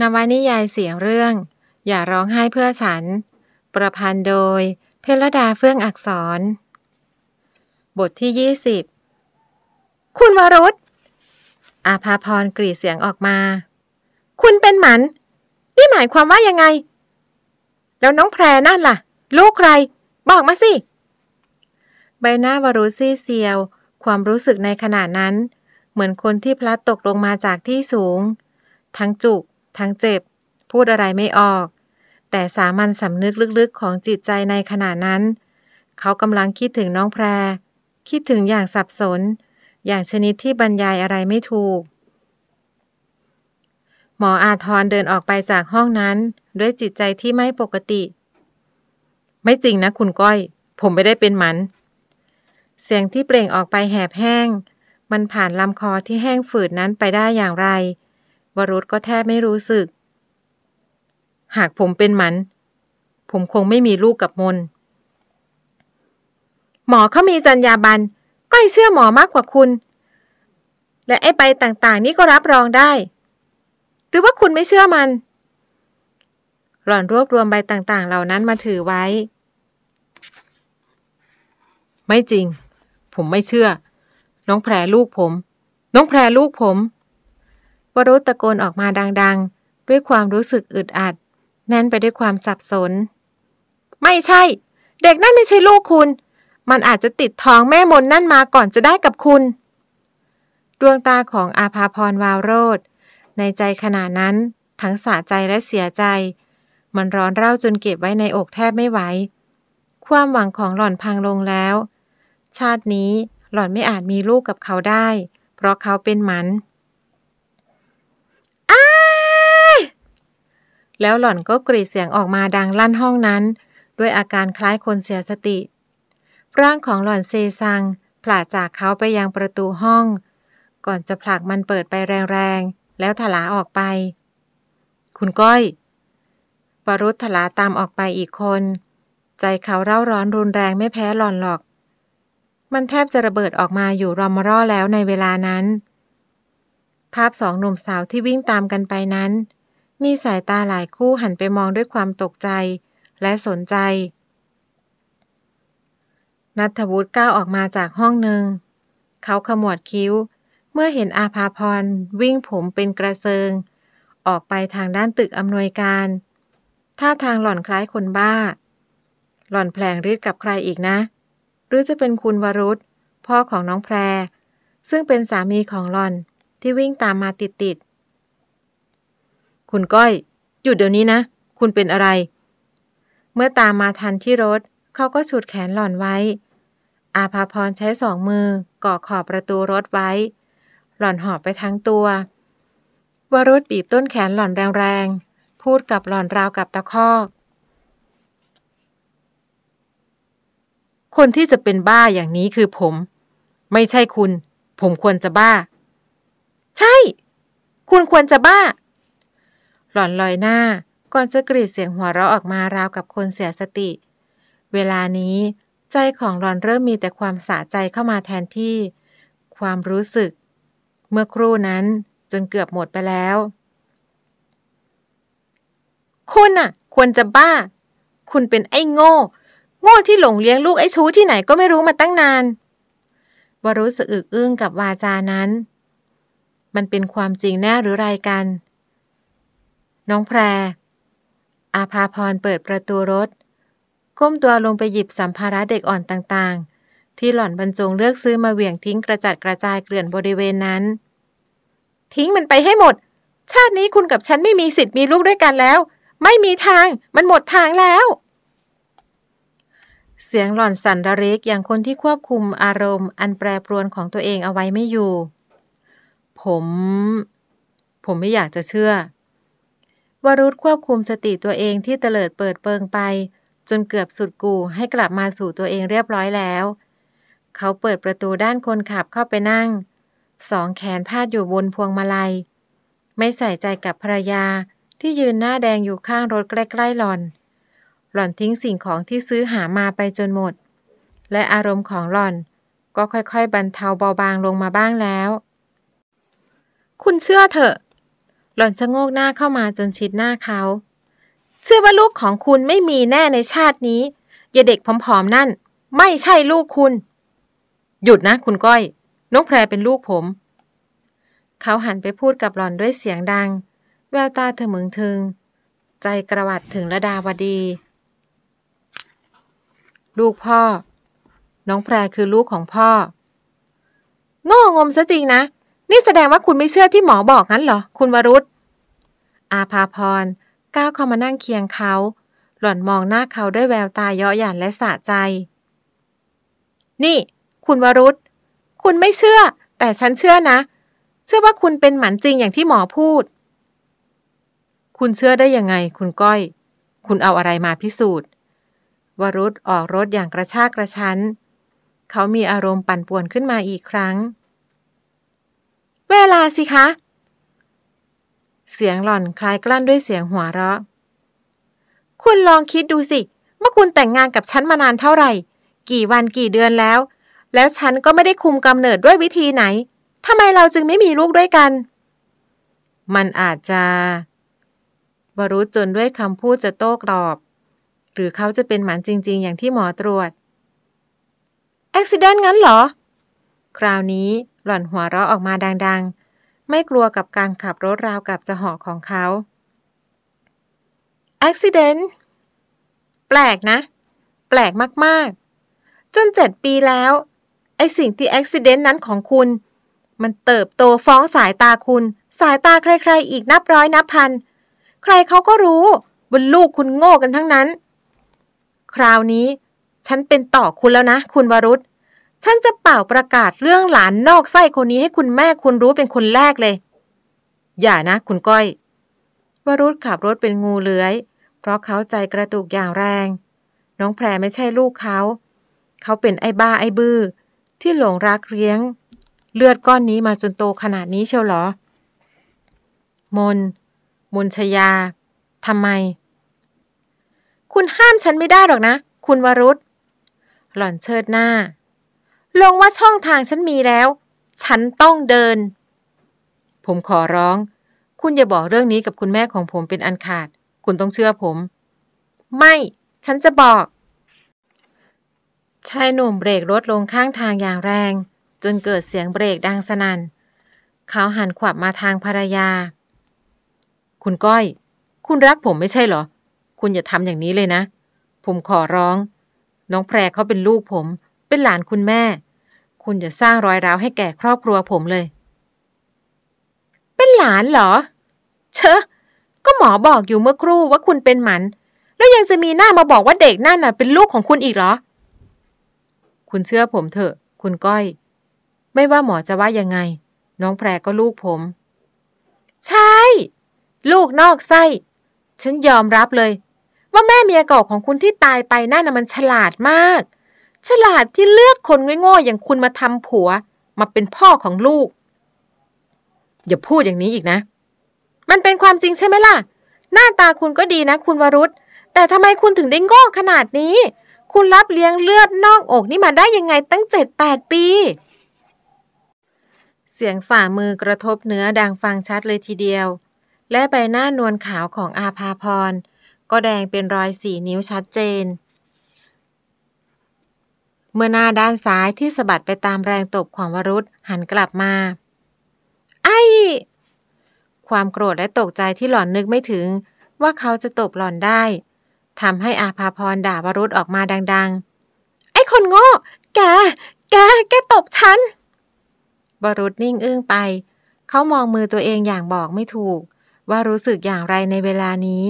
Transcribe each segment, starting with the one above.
นวนิยายเสียงเรื่อง อย่าร้องไห้เพื่อฉัน ประพันธ์โดยเพลดาเฟื่องอักษร บทที่ 20 คุณวรุษอาภาพรกรีดเสียงออกมา คุณเป็นหมันนี่หมายความว่ายังไง แล้วน้องแพรนั่นล่ะ ลูกใคร บอกมาสิ ใบหน้าวรุษซีเซียว ความรู้สึกในขณะนั้น เหมือนคนที่พลัดตกลงมาจากที่สูง ทั้งจุกทั้งเจ็บพูดอะไรไม่ออก แต่สามัญสำนึกลึกๆของจิตใจในขณะนั้น เขากำลังคิดถึงน้องแพร คิดถึงอย่างสับสน อย่างชนิดที่บรรยายอะไรไม่ถูก หมออาทรเดินออกไปจากห้องนั้น ด้วยจิตใจที่ไม่ปกติ ไม่จริงนะคุณก้อย ผมไม่ได้เป็นหมัน เสียงที่เปล่งออกไปแหบแห้ง มันผ่านลำคอที่แห้งฝืดนั้นไปได้อย่างไรวรุษก็แทบไม่รู้สึก หากผมเป็นหมัน ผมคงไม่มีลูกกับมน หมอเขามีจรรยาบรรณก็อเชื่อหมอมากกว่าคุณ และไอ้ใบต่างๆนี่ก็รับรองได้ หรือว่าคุณไม่เชื่อมัน หล่อนรวบรวมใบต่าง ๆ เหล่านั้นมาถือไว้ ไม่จริง ผมไม่เชื่อ น้องแพรลูกผม น้องแพรลูกผมวรุษตะโกนออกมาดังๆ ด้วยความรู้สึกอึดอัด แน่นไปด้วยความสับสน ไม่ใช่ เด็กนั่นไม่ใช่ลูกคุณ มันอาจจะติดท้องแม่มนนั่นมาก่อนจะได้กับคุณ ดวงตาของอาภาพรวาวโรดในใจขณะนั้นทั้งสะใจและเสียใจ มันร้อนเร่าจนเก็บไว้ในอกแทบไม่ไหว ความหวังของหล่อนพังลงแล้ว ชาตินี้หล่อนไม่อาจมีลูกกับเขาได้ เพราะเขาเป็นหมันแล้วหล่อนก็กรีดเสียงออกมาดังลั่นห้องนั้น ด้วยอาการคล้ายคนเสียสติ ร่างของหล่อนเซซังผลาจากเขาไปยังประตูห้อง ก่อนจะผลักมันเปิดไปแรงๆ แล้วถลาออกไป คุณก้อย ปรุษถลาตามออกไปอีกคน ใจเขาเร่าร้อนรุนแรงไม่แพ้หล่อนหรอก มันแทบจะระเบิดออกมาอยู่รอมร่อแล้วในเวลานั้น ภาพสองหนุ่มสาวที่วิ่งตามกันไปนั้นมีสายตาหลายคู่หันไปมองด้วยความตกใจและสนใจ นัทวุฒิก้าวออกมาจากห้องหนึ่งเขาขมวดคิ้ว เมื่อเห็นอาภาพรวิ่งผมเป็นกระเซิง ออกไปทางด้านตึกอำนวยการท่าทางหล่อนคล้ายคนบ้า หล่อนแผลงฤทธิ์กับใครอีกนะ หรือจะเป็นคุณวรุษ พ่อของน้องแพร ซึ่งเป็นสามีของหล่อนที่วิ่งตามมาติดติดคุณก้อยหยุดเดี๋ยวนี้นะ คุณเป็นอะไร เมื่อตามมาทันที่รถ เขาก็ฉุดแขนหล่อนไว้ อาภาพรใช้สองมือเกาะขอบประตูรถไว้ หล่อนหอบไปทั้งตัว วรุษบีบต้นแขนหล่อนแรงๆ พูดกับหล่อนราวกับตะคอก คนที่จะเป็นบ้าอย่างนี้คือผม ไม่ใช่คุณ ผมควรจะบ้า ใช่ คุณควรจะบ้าหล่อนลอยหน้า ก่อนจะกรีดเสียงหัวเราะออกมาราวกับคนเสียสติ เวลานี้ ใจของหลอนเริ่มมีแต่ความสะใจเข้ามาแทนที่ ความรู้สึก เมื่อครู่นั้นจนเกือบหมดไปแล้วคุณน่ะ ควรจะบ้า คุณเป็นไอ้โง่โง่ที่หลงเลี้ยงลูกไอ้ชู้ที่ไหนก็ไม่รู้มาตั้งนานวรุสอึกอึ้งกับวาจานั้น มันเป็นความจริงแน่หรือไรกันน้องแพร อาภาพรเปิดประตูรถก้มตัวลงไปหยิบสัมภาระเด็กอ่อนต่างๆ ที่หล่อนบรรจงเลือกซื้อมาเหวี่ยงทิ้งกระจัดกระจายเกลื่อนบริเวณนั้น ทิ้งมันไปให้หมด ชาตินี้คุณกับฉันไม่มีสิทธิ์มีลูกด้วยกันแล้ว ไม่มีทาง มันหมดทางแล้ว เสียงหล่อนสั่นระริกอย่างคนที่ควบคุมอารมณ์อันแปรปรวนของตัวเองเอาไว้ไม่อยู่ ผม ผมไม่อยากจะเชื่อวรุษควบคุมสติตัวเองที่เตลิดเปิดเปิงไปจนเกือบสุดกูให้กลับมาสู่ตัวเองเรียบร้อยแล้ว เขาเปิดประตูด้านคนขับเข้าไปนั่งสองแขนพาดอยู่บนพวงมาลัย ไม่ใส่ใจกับภรรยาที่ยืนหน้าแดงอยู่ข้างรถใกล้ๆหล่อนหล่อนทิ้งสิ่งของที่ซื้อหามาไปจนหมด และอารมณ์ของหล่อนก็ค่อยๆ บรรเทาเบาบางลงมาบ้างแล้ว คุณเชื่อเถอะหล่อนชะโงกหน้าเข้ามาจนชิดหน้าเขา เชื่อว่าลูกของคุณไม่มีแน่ในชาตินี้ อย่าเด็กผอมๆนั่นไม่ใช่ลูกคุณ หยุดนะคุณก้อย น้องแพรเป็นลูกผม เขาหันไปพูดกับหล่อนด้วยเสียงดัง แววตาเธอมึงถึง ใจกระวัดถึงระดาวดี ลูกพ่อ น้องแพรคือลูกของพ่อ โง่งมซะจริงนะนี่แสดงว่าคุณไม่เชื่อที่หมอบอกงั้นเหรอ คุณวรุษอาภาพรก้าวเข้ามานั่งเคียงเขา หล่อนมองหน้าเขาด้วยแววตาเยาะหยันและสะใจ นี่ คุณวรุษคุณไม่เชื่อ แต่ฉันเชื่อนะ เชื่อว่าคุณเป็นหมันจริงอย่างที่หมอพูด คุณเชื่อได้ยังไง คุณก้อย คุณเอาอะไรมาพิสูจน์ วรุษออกรถอย่างกระชากกระชั้นเขามีอารมณ์ปั่นป่วนขึ้นมาอีกครั้งาสิคะ เสียงหล่อนคลายกลั้นด้วยเสียงหัวเราะ คุณลองคิดดูสิ เมื่อคุณแต่งงานกับฉันมานานเท่าไหร่ กี่วันกี่เดือนแล้ว แล้วฉันก็ไม่ได้คุมกำเนิดด้วยวิธีไหนทำไมเราจึงไม่มีลูกด้วยกัน มันอาจจะวรุษจนด้วยคำพูดจะโต้กรอบ หรือเขาจะเป็นหมันจริงๆ อย่างที่หมอตรวจอุบิเหตุงั้นเหรอ คราวนี้หล่อนหัวเราะออกมาดังๆไม่กลัวกับการขับรถราวกับจะห่อของเขาอุบิเหตุแปลกนะ แปลกมากๆ จนเจ็ดปีแล้ว ไอสิ่งที่อุบิเหตุนั้นของคุณ มันเติบโตฟ้องสายตาคุณ สายตาใครๆอีกนับร้อยนับพัน ใครเขาก็รู้บนลูกคุณโง่กันทั้งนั้น คราวนี้ ฉันเป็นต่อคุณแล้วนะคุณวรุษฉันจะเป่าประกาศเรื่องหลานนอกไส้คนนี้ให้คุณแม่คุณรู้เป็นคนแรกเลย อย่านะคุณก้อย วรุษขับรถเป็นงูเลื้อย เพราะเขาใจกระตุกอย่างแรง น้องแพรไม่ใช่ลูกเขา เขาเป็นไอ้บ้าไอ้บือ้อที่หลงรักเลี้ยง เลือดก้อนนี้มาจนโตขนาดนี้เชียวหรอ มน มนชยา ทำไม คุณห้ามฉันไม่ได้หรอกนะ คุณวรุษหล่อนเชิดหน้าลงว่าช่องทางฉันมีแล้ว ฉันต้องเดิน ผมขอร้อง คุณอย่าบอกเรื่องนี้กับคุณแม่ของผมเป็นอันขาด คุณต้องเชื่อผม ไม่ ฉันจะบอก ชายหนุ่มเบรกรถลงข้างทางอย่างแรง จนเกิดเสียงเบรกดังสนัน่นเขาหันขวับมาทางภรรยา คุณก้อย คุณรักผมไม่ใช่เหรอคุณอย่าทำอย่างนี้เลยนะ ผมขอร้อง น้องแพรเขาเป็นลูกผม เป็นหลานคุณแม่คุณจะสร้างรอยร้าวให้แก่ครอบครัวผมเลย เป็นหลานเหรอ เชอะก็หมอบอกอยู่เมื่อครู่ว่าคุณเป็นหมัน แล้วยังจะมีหน้ามาบอกว่าเด็กนั่นน่ะเป็นลูกของคุณอีกเหรอ คุณเชื่อผมเถอะ คุณก้อย ไม่ว่าหมอจะว่ายังไง น้องแพรก็ลูกผม ใช่ ลูกนอกไส้ ฉันยอมรับเลย ว่าแม่เมียเก่าของคุณที่ตายไปนั่นน่ะมันฉลาดมากฉลาดที่เลือกคนโง่ๆอย่างคุณมาทำผัว มาเป็นพ่อของลูก อย่าพูดอย่างนี้อีกนะ มันเป็นความจริงใช่ไหมล่ะ หน้าตาคุณก็ดีนะคุณวรุษ แต่ทำไมคุณถึงได้โง่ขนาดนี้ คุณรับเลี้ยงเลือดนอกอกนี่มาได้ยังไงตั้งเจ็ดแปดปี เสียงฝ่ามือกระทบเนื้อดังฟังชัดเลยทีเดียว และใบหน้านวลขาวของอาภาพรก็แดงเป็นรอยสีนิ้วชัดเจนเมื่อหน้าด้านซ้ายที่สะบัดไปตามแรงตบของวรุษหันกลับมา ไอ้ ความโกรธและตกใจที่หล่อนนึกไม่ถึง ว่าเขาจะตบหล่อนได้ทำให้อาภาพรด่าวรุษออกมาดัง ๆ ไอ้คนโง่ แก แก แกตบฉัน วรุษนิ่งอึ้งไป เขามองมือตัวเองอย่างบอกไม่ถูก ว่ารู้สึกอย่างไรในเวลานี้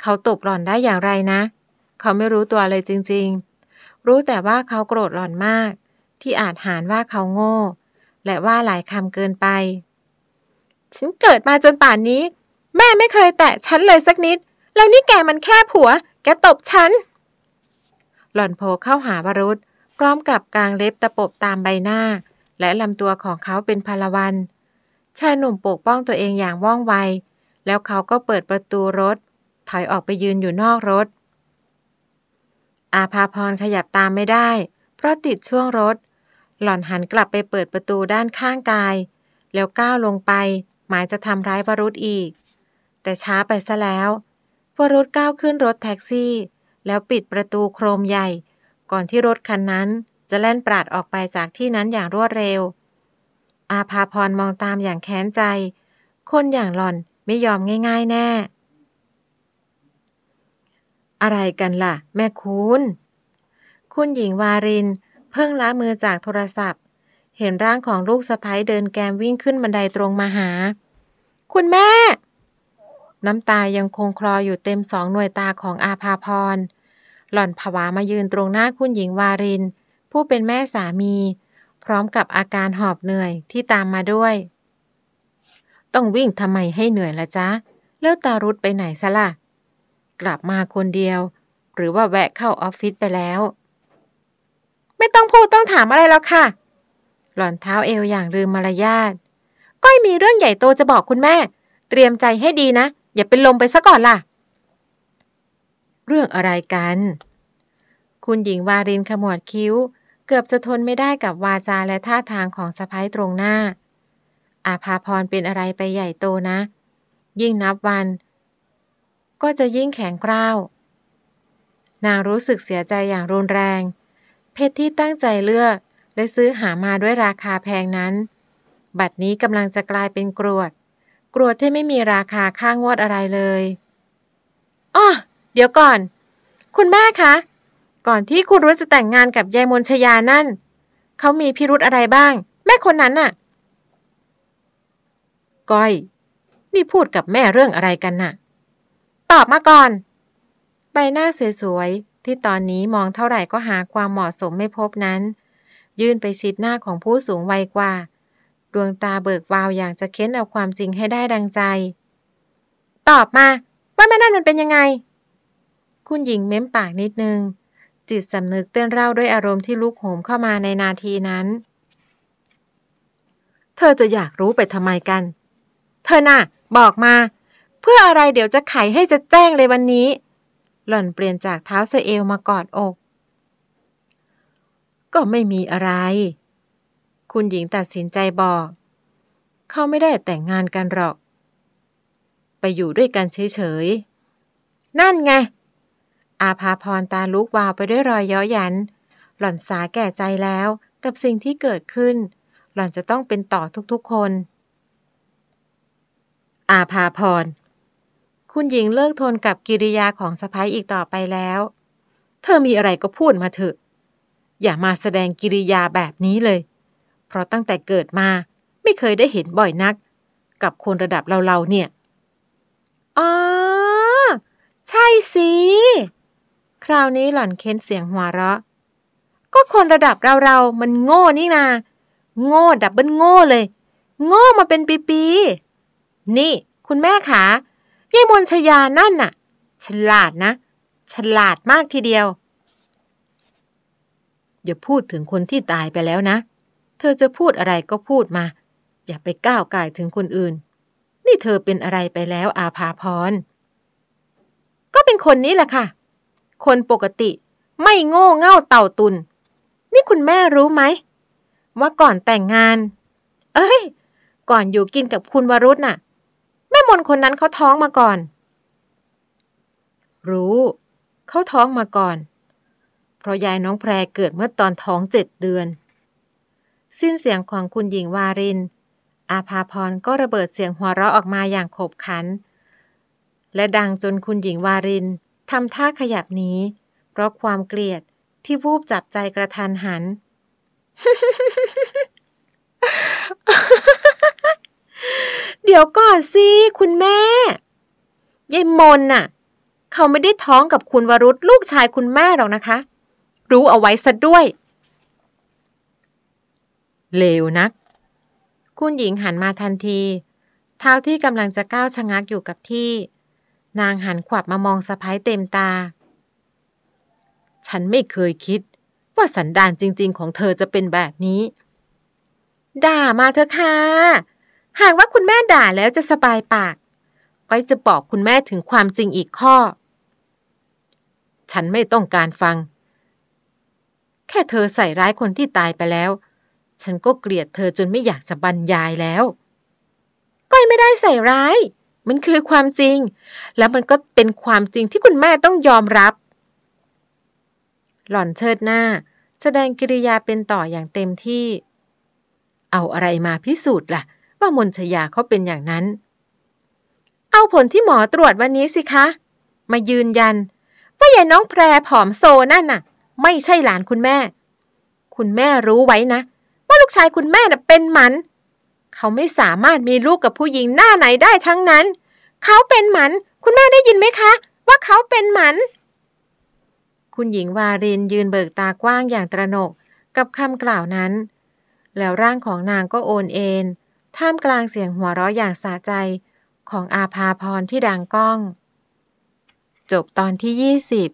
เขาตบหล่อนได้อย่างไรนะ เขาไม่รู้ตัวเลยจริงๆรู้แต่ว่าเขาโกรธหลอนมาก ที่อาจหารว่าเขาโง่ และว่าหลายคำเกินไป ฉันเกิดมาจนป่านนี้ แม่ไม่เคยแตะฉันเลยสักนิด แล้วนี่แกมันแค่ผัว แกตบฉันหล่อนโผเข้าหาวรุษพร้อมกับกางเล็บตะปบตามใบหน้า และลำตัวของเขาเป็นพลวันชายหนุ่มปกป้องตัวเองอย่างว่องไว แล้วเขาก็เปิดประตูรถ ถอยออกไปยืนอยู่นอกรถอาภาพรขยับตามไม่ได้เพราะติดช่วงรถ หล่อนหันกลับไปเปิดประตูด้านข้างกาย แล้วก้าวลงไป หมายจะทำร้ายวรุษอีก แต่ช้าไปซะแล้ววรุษก้าวขึ้นรถแท็กซี่ แล้วปิดประตูโครมใหญ่ ก่อนที่รถคันนั้นจะแล่นปราดออกไปจากที่นั้นอย่างรวดเร็ว อาภาพรมองตามอย่างแค้นใจ คนอย่างหล่อนไม่ยอมง่าย ๆ แน่อะไรกันล่ะ แม่คุณ คุณหญิงวาริน เพิ่งล้ามือจากโทรศัพท์ เห็นร่างของลูกสะพ้ยเดินแกม วิ่งขึ้นบันไดตรงมาหา คุณแม่ น้ำตายังคงคลออยู่เต็มสองหน่วยตาของอาภาพรหล่อนผวามายืนตรงหน้าคุณหญิงวาริน ผู้เป็นแม่สามี พร้อมกับอาการหอบเหนื่อยที่ตามมาด้วย ต้องวิ่งทำไมให้เหนื่อยละจ๊ะแล้วตารุดไปไหนซะละ่ะกลับมาคนเดียว หรือว่าแวะเข้าออฟฟิศไปแล้ว ไม่ต้องพูด ต้องถามอะไรแล้วค่ะ หล่อนเท้าเอวอย่างลืมมารยาทก้อยมีเรื่องใหญ่โตจะบอกคุณแม่ เตรียมใจให้ดีนะ อย่าเป็นลมไปซะก่อนล่ะ เรื่องอะไรกัน คุณหญิงวารินขมวดคิ้ว เกือบจะทนไม่ได้กับวาจาและท่าทางของสะพ้ยตรงหน้า อาภาพรเป็นอะไรไปใหญ่โตนะ ยิ่งนับวันก็จะยิ่งแข็งกร้าว นางรู้สึกเสียใจอย่างรุนแรง เพชรที่ตั้งใจเลือก และซื้อหามาด้วยราคาแพงนั้น บัดนี้กำลังจะกลายเป็นกรวด กรวดที่ไม่มีราคาค่างวดอะไรเลยอ๋อเดี๋ยวก่อน คุณแม่คะ ก่อนที่คุณรู้จะแต่งงานกับยายมนชยานั่น เขามีพิรุธอะไรบ้าง แม่คนนั้นน่ะ ก้อย นี่พูดกับแม่เรื่องอะไรกันน่ะตอบมาก่อน ใบหน้าสวย ๆ ที่ตอนนี้มองเท่าไหร่ก็หาความเหมาะสมไม่พบนั้น ยื่นไปชิดหน้าของผู้สูงวัยกว่า ดวงตาเบิกวาวอย่างจะเค้นเอาความจริงให้ได้ดังใจ ตอบมา ว่าแม่นั่นมันเป็นยังไง คุณหญิงเม้มปากนิดนึง จิตสำนึกเตือนเร่าด้วยอารมณ์ที่ลุกโหมเข้ามาในนาทีนั้น เธอจะอยากรู้ไปทำไมกัน เธอน่ะบอกมาเพื่ออะไรเดี๋ยวจะไขให้จะแจ้งเลยวันนี้ หล่อนเปลี่ยนจากเท้าเซเอลมากอดอก ก็ไม่มีอะไร คุณหญิงตัดสินใจบอก เขาไม่ได้แต่งงานกันหรอก ไปอยู่ด้วยกันเฉยๆ นั่นไง อาภาพรตาลุกวาวไปด้วยรอยย้อยัน หล่อนสาแก่ใจแล้วกับสิ่งที่เกิดขึ้น หล่อนจะต้องเป็นต่อทุกๆคน อาภาพรคุณหญิงเลิกทนกับกิริยาของสะพ้ายอีกต่อไปแล้ว เธอมีอะไรก็พูดมาเถอะ อย่ามาแสดงกิริยาแบบนี้เลย เพราะตั้งแต่เกิดมา ไม่เคยได้เห็นบ่อยนัก กับคนระดับเราๆเนี่ย อ๋อ ใช่สิ คราวนี้หล่อนเค้นเสียงหัวเราะ ก็คนระดับเราๆ มันโง่นี่นา โง่ดับเบิลโง่เลย โง่มาเป็นปีๆ นี่ คุณแม่ขายายมนชยานั่นน่ะ ฉลาดนะฉลาดมากทีเดียว อย่าพูดถึงคนที่ตายไปแล้วนะเธอจะพูดอะไรก็พูดมา อย่าไปก้าวไก่ถึงคนอื่น นี่เธอเป็นอะไรไปแล้ว อาภาพรก็เป็นคนนี้แหละค่ะ คนปกติ ไม่โง่เง่าเต่าตุน นี่คุณแม่รู้ไหม ว่าก่อนแต่งงาน เอ้ย ก่อนอยู่กินกับคุณวรุษน่ะมนคนนั้นเขาท้องมาก่อน รู้ เขาท้องมาก่อน เพราะยายน้องแพรเกิดเมื่อตอนท้องเจ็ดเดือน สิ้นเสียงของคุณหญิงวารินอาภาพรก็ระเบิดเสียงหัวเราะออกมาอย่างขบขัน และดังจนคุณหญิงวารินทำท่าขยับหนีเพราะความเกลียดที่วูบจับใจกระทันหันเดี๋ยวก่อนสิ คุณแม่ยายมนน่ะ เขาไม่ได้ท้องกับคุณวรุษลูกชายคุณแม่หรอกนะคะ รู้เอาไว้ซะด้วยเลวนัก คุณหญิงหันมาทันที เท้าที่กำลังจะก้าวชะงักอยู่กับที่ นางหันขวับมามองสะพ้ายเต็มตา ฉันไม่เคยคิดว่าสันดานจริง ๆของเธอจะเป็นแบบนี้ ด่ามาเถอะค่ะหากว่าคุณแม่ด่าแล้วจะสบายปากก้อยจะบอกคุณแม่ถึงความจริงอีกข้อ ฉันไม่ต้องการฟัง แค่เธอใส่ร้ายคนที่ตายไปแล้ว ฉันก็เกลียดเธอจนไม่อยากจะบรรยายแล้วก้อยไม่ได้ใส่ร้าย มันคือความจริง แล้วมันก็เป็นความจริงที่คุณแม่ต้องยอมรับ หล่อนเชิดหน้า แสดงกิริยาเป็นต่ออย่างเต็มที่ เอาอะไรมาพิสูจน์ล่ะว่ามนชยาเขาเป็นอย่างนั้น เอาผลที่หมอตรวจวันนี้สิคะ มายืนยัน ว่ายายน้องแพรผอมโซนั่นน่ะ ไม่ใช่หลานคุณแม่ คุณแม่รู้ไว้นะว่าลูกชายคุณแม่น่ะเป็นหมัน เขาไม่สามารถมีลูกกับผู้หญิงหน้าไหนได้ทั้งนั้น เขาเป็นหมัน คุณแม่ได้ยินไหมคะ ว่าเขาเป็นหมัน คุณหญิงวารินยืนเบิกตากว้างอย่างตระหนกกับคำกล่าวนั้น แล้วร่างของนางก็โอนเอ็นท่ามกลางเสียงหัวเราะอย่างสะใจของอาภาพรที่ดังก้อง จบตอนที่ยี่สิบ